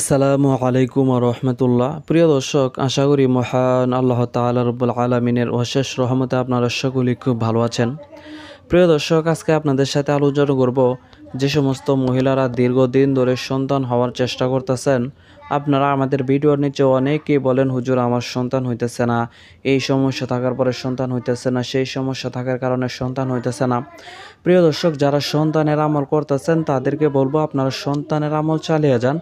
আসসালামু আলাইকুম রহমতুল্লাহ প্রিয় দর্শক আশা করি মহান আল্লাহ তাল রব্বুল আলমিনের অশেষ রহমতে আপনার সকলেই খুব ভালো আছেন প্রিয় দর্শক আজকে আপনাদের সাথে আলোচনা করব যে সমস্ত মহিলারা দীর্ঘদিন ধরে সন্তান হওয়ার চেষ্টা করতেছেন আপনারা আমাদের ভিডিওর নিচে অনেকেই বলেন হুজুর আমার সন্তান হইতেছে না এই সমস্যা থাকার পরে সন্তান হইতেছে না সেই সমস্যা থাকার কারণে সন্তান হইতেছে না প্রিয় দর্শক যারা সন্তানের আমল করতেছেন তাদেরকে বলবো আপনারা সন্তানের আমল চালিয়ে যান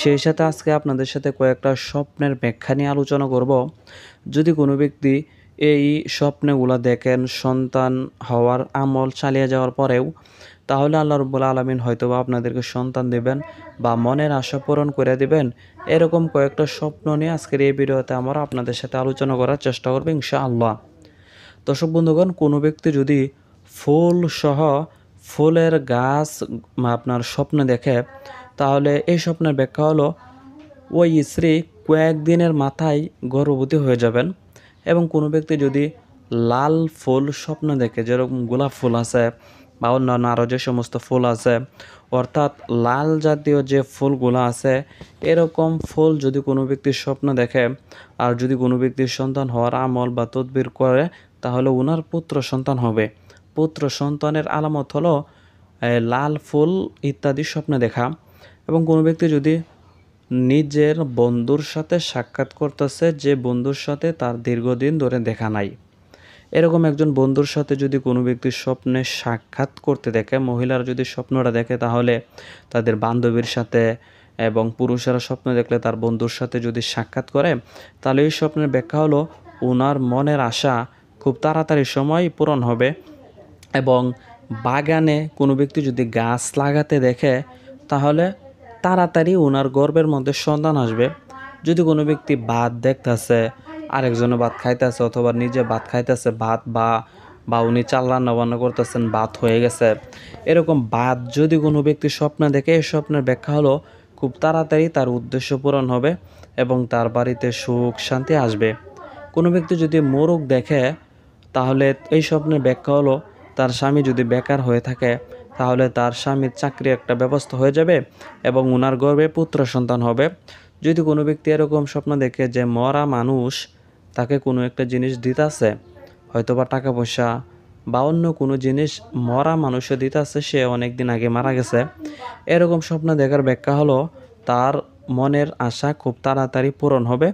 সেই সাথে আজকে আপনাদের সাথে কয়েকটা স্বপ্নের ব্যাখ্যা নিয়ে আলোচনা করব যদি কোনো ব্যক্তি এই স্বপ্নগুলো দেখেন সন্তান হওয়ার আমল চালিয়ে যাওয়ার পরেও তাহলে আল্লাহ রব্বুল আলমিন হয়তোবা আপনাদেরকে সন্তান দেবেন বা মনের আশা পূরণ করে দেবেন এরকম কয়েকটা স্বপ্ন নিয়ে আজকের এই ভিডিওতে আমরা আপনাদের সাথে আলোচনা করার চেষ্টা করবো আল্লাহ দর্শক বন্ধুগণ কোনো ব্যক্তি যদি ফুল সহ ফুলের গাছ আপনার স্বপ্ন দেখে তাহলে এই স্বপ্নের ব্যাখ্যা হলো ওই স্ত্রী কয়েকদিনের মাথায় গর্ভবতী হয়ে যাবেন এবং কোনো ব্যক্তি যদি লাল ফুল স্বপ্ন দেখে যেরকম গোলাপ ফুল আছে বা অন্যান্য আরও যে সমস্ত ফুল আছে অর্থাৎ লাল জাতীয় যে ফুলগুলো আছে এরকম ফুল যদি কোনো ব্যক্তির স্বপ্ন দেখে আর যদি কোনো ব্যক্তির সন্তান হওয়ার আমল বা তদবির করে তাহলে ওনার পুত্র সন্তান হবে পুত্র সন্তানের আলামত হলো লাল ফুল ইত্যাদি স্বপ্ন দেখা এবং কোনো ব্যক্তি যদি নিজের বন্ধুর সাথে সাক্ষাৎ করতেছে যে বন্ধুর সাথে তার দীর্ঘদিন ধরে দেখা নাই এরকম একজন বন্ধুর সাথে যদি কোনো ব্যক্তির স্বপ্নে সাক্ষাৎ করতে দেখে মহিলারা যদি স্বপ্নটা দেখে তাহলে তাদের বান্ধবীর সাথে এবং পুরুষেরা স্বপ্ন দেখলে তার বন্ধুর সাথে যদি সাক্ষাৎ করে তাহলে এই স্বপ্নের ব্যাখ্যা হলো ওনার মনের আশা খুব তাড়াতাড়ি সময় পূরণ হবে এবং বাগানে কোনো ব্যক্তি যদি গাছ লাগাতে দেখে তাহলে তাড়াতাড়ি ওনার গর্বের মধ্যে সন্তান আসবে যদি কোনো ব্যক্তি ভাত দেখতেছে আরেকজনে ভাত খাইতেছে অথবা নিজে ভাত খাইতেছে ভাত বা বা উনি চাল রান্না বান্না করতেছেন ভাত হয়ে গেছে এরকম ভাত যদি কোনো ব্যক্তি স্বপ্ন দেখে এই স্বপ্নের ব্যাখ্যা হলো খুব তাড়াতাড়ি তার উদ্দেশ্য পূরণ হবে এবং তার বাড়িতে সুখ শান্তি আসবে কোনো ব্যক্তি যদি মোরগ দেখে তাহলে এই স্বপ্নের ব্যাখ্যা হলো তার স্বামী যদি বেকার হয়ে থাকে তাহলে তার স্বামীর চাকরি একটা ব্যবস্থা হয়ে যাবে এবং ওনার গর্বে পুত্র সন্তান হবে যদি কোনো ব্যক্তি এরকম স্বপ্ন দেখে যে মরা মানুষ তাকে কোনো একটা জিনিস দিতাছে হয়তোবা টাকা পয়সা বা অন্য কোনো জিনিস মরা মানুষে দিতাছে সে অনেক দিন আগে মারা গেছে এরকম স্বপ্ন দেখার ব্যাখ্যা হলো তার মনের আশা খুব তাড়াতাড়ি পূরণ হবে